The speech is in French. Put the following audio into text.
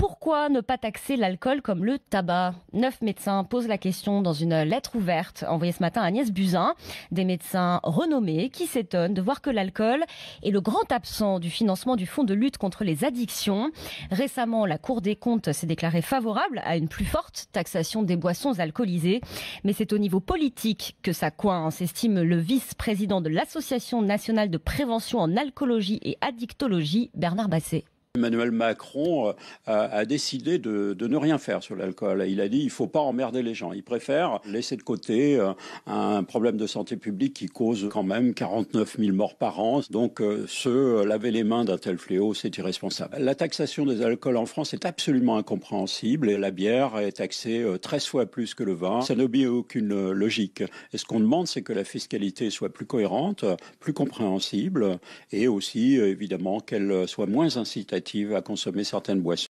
Pourquoi ne pas taxer l'alcool comme le tabac Neuf médecins posent la question dans une lettre ouverte envoyée ce matin à Agnès Buzyn, des médecins renommés qui s'étonnent de voir que l'alcool est le grand absent du financement du fonds de lutte contre les addictions. Récemment, la Cour des comptes s'est déclarée favorable à une plus forte taxation des boissons alcoolisées, mais c'est au niveau politique que ça coince, estime le vice-président de l'Association nationale de prévention en alcoolologie et addictologie, Bernard Basset. Emmanuel Macron euh, a, décidé de, ne rien faire sur l'alcool. Il a dit il faut pas emmerder les gens. Il préfère laisser de côté euh, un problème de santé publique qui cause quand même 49 000 morts par an. Donc euh, se laver les mains d'un tel fléau, c'est irresponsable. La taxation des alcools en France est absolument incompréhensible et la bière est taxée 13 fois plus que le vin. Ça n'obéit aucune logique. Et ce qu'on demande, c'est que la fiscalité soit plus cohérente, plus compréhensible et aussi évidemment qu'elle soit moins incitative à consommer certaines boissons.